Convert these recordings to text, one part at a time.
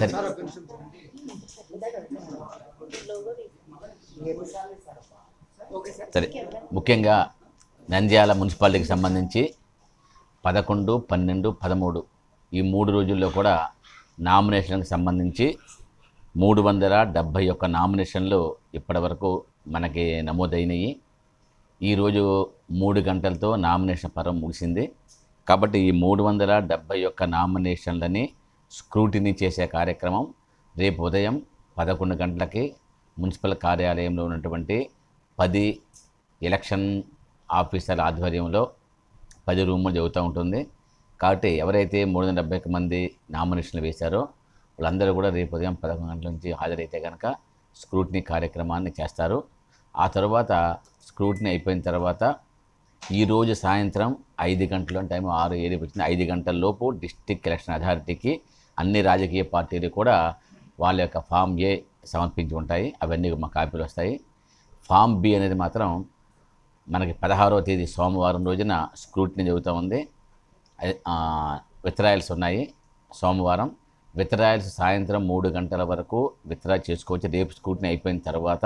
సరే సరే ముఖ్యంగా నంద్యాల మున్సిపాలిటీకి సంబంధించి పదకొండు పన్నెండు పదమూడు ఈ మూడు రోజుల్లో కూడా నామినేషన్కి సంబంధించి మూడు వందల డెబ్భై ఒక్క నామినేషన్లు ఇప్పటివరకు మనకి నమోదైనవి ఈరోజు మూడు గంటలతో నామినేషన్ పరం ముగిసింది కాబట్టి ఈ మూడు వందల డెబ్బై ఒక్క నామినేషన్లని స్క్రూటినీ చేసే కార్యక్రమం రేపు ఉదయం పదకొండు గంటలకి మున్సిపల్ కార్యాలయంలో ఉన్నటువంటి పది ఎలక్షన్ ఆఫీసర్ల ఆధ్వర్యంలో పది రూములు జరుగుతూ ఉంటుంది కాబట్టి ఎవరైతే మూడు వందల డెబ్బై మంది నామినేషన్లు వేశారో వాళ్ళందరూ కూడా రేపు ఉదయం పదకొండు గంటల నుంచి హాజరైతే కనుక స్క్రూటినీ కార్యక్రమాన్ని చేస్తారు ఆ తర్వాత స్క్రూటినీ అయిపోయిన తర్వాత ఈరోజు సాయంత్రం ఐదు గంటల టైం ఆరు ఏడుపు వచ్చింది ఐదు గంటల లోపు డిస్టిక్ ఎలక్షన్ అథారిటీకి అన్ని రాజకీయ పార్టీలు కూడా వాళ్ళ యొక్క ఫామ్ ఏ సమర్పించి ఉంటాయి అవన్నీ మా కాపీలు వస్తాయి ఫామ్ బి అనేది మాత్రం మనకి పదహారో తేదీ సోమవారం రోజున స్క్రూటిని జరుగుతూ ఉంది విత్రాయల్స్ ఉన్నాయి సోమవారం విత్రాయల్స్ సాయంత్రం మూడు గంటల వరకు విత్రా చేసుకోవచ్చు రేపు స్క్రూటిని అయిపోయిన తర్వాత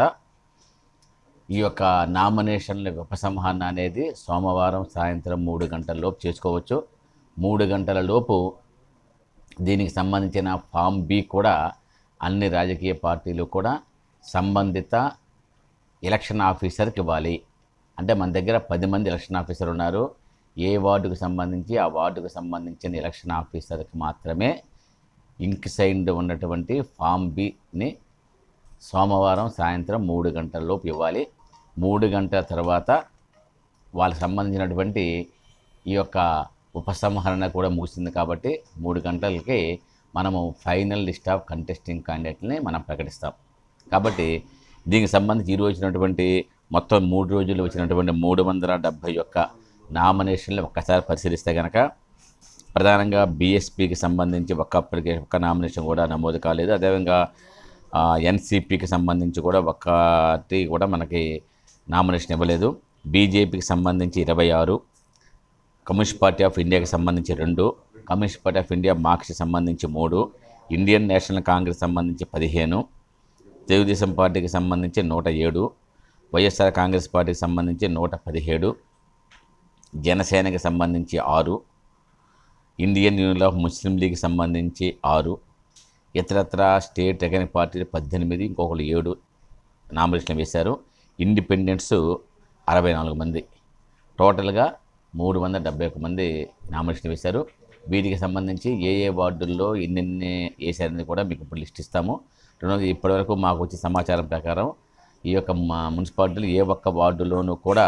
ఈ యొక్క నామినేషన్ల ఉపసంహరణ అనేది సోమవారం సాయంత్రం మూడు గంటల లోపు చేసుకోవచ్చు మూడు గంటల లోపు దీనికి సంబంధించిన ఫామ్ బి కూడా అన్ని రాజకీయ పార్టీలు కూడా సంబంధిత ఎలక్షన్ ఆఫీసర్కి ఇవ్వాలి అంటే మన దగ్గర పది మంది ఎలక్షన్ ఆఫీసర్ ఉన్నారు ఏ వార్డుకు సంబంధించి ఆ వార్డుకు సంబంధించిన ఎలక్షన్ ఆఫీసర్కి మాత్రమే ఇంక్ సైన్డ్ ఉన్నటువంటి ఫామ్ బిని సోమవారం సాయంత్రం మూడు గంటలలోపు ఇవ్వాలి మూడు గంటల తర్వాత వాళ్ళకి సంబంధించినటువంటి ఈ యొక్క ఉపసంహరణ కూడా ముగిసింది కాబట్టి మూడు గంటలకి మనము ఫైనల్ లిస్ట్ ఆఫ్ కంటెస్టింగ్ క్యాండిడేట్ని మనం ప్రకటిస్తాం కాబట్టి దీనికి సంబంధించి ఈరోజు వచ్చినటువంటి మొత్తం మూడు రోజులు వచ్చినటువంటి మూడు వందల డెబ్భై యొక్క నామినేషన్లు ఒక్కసారి పరిశీలిస్తే కనుక ప్రధానంగా బీఎస్పీకి సంబంధించి ఒక్క అప్లికేషన్ ఒక్క నామినేషన్ కూడా నమోదు కాలేదు అదేవిధంగా ఎన్సీపీకి సంబంధించి కూడా ఒకటి కూడా మనకి నామినేషన్ ఇవ్వలేదు బీజేపీకి సంబంధించి ఇరవై ఆరు కమ్యూనిస్ట్ పార్టీ ఆఫ్ ఇండియాకి సంబంధించి రెండు కమ్యూనిస్ట్ పార్టీ ఆఫ్ ఇండియా మార్క్స్కి సంబంధించి మూడు ఇండియన్ నేషనల్ కాంగ్రెస్ సంబంధించి పదిహేను తెలుగుదేశం పార్టీకి సంబంధించి నూట ఏడు వైఎస్ఆర్ కాంగ్రెస్ పార్టీకి సంబంధించి నూట పదిహేడు జనసేనకి సంబంధించి ఆరు ఇండియన్ యూనియన్ ఆఫ్ ముస్లిం లీగ్కి సంబంధించి ఆరు ఇతరత్ర స్టేట్ ఎగని పార్టీ పద్దెనిమిది ఇంకొకళ్ళు ఏడు నామినేషన్లు వేశారు ఇండిపెండెంట్స్ అరవై నాలుగు మంది టోటల్గా మూడు వందల డెబ్బై ఒక మంది నామినేషన్ వేశారు వీటికి సంబంధించి ఏ ఏ వార్డుల్లో ఎన్నెన్ని వేశారనేది కూడా మీకు ఇప్పుడు లిస్ట్ ఇస్తాము రెండు ఇప్పటివరకు మాకు వచ్చే సమాచారం ప్రకారం ఈ యొక్క మున్సిపాలిటీలు ఏ ఒక్క వార్డులోనూ కూడా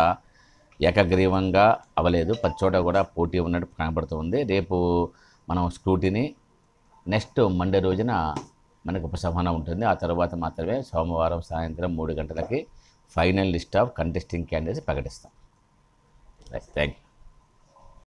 ఏకగ్రీవంగా అవ్వలేదు ప్రతి చోట కూడా పోటీ ఉన్నట్టు కనబడుతుంది రేపు మనం స్క్రూటీని నెక్స్ట్ మండే రోజున మనకు ఉపశమనం ఉంటుంది ఆ తర్వాత మాత్రమే సోమవారం సాయంత్రం మూడు గంటలకి final list of contesting candidates ప్రకటిస్తాం థ్యాంక్ యూ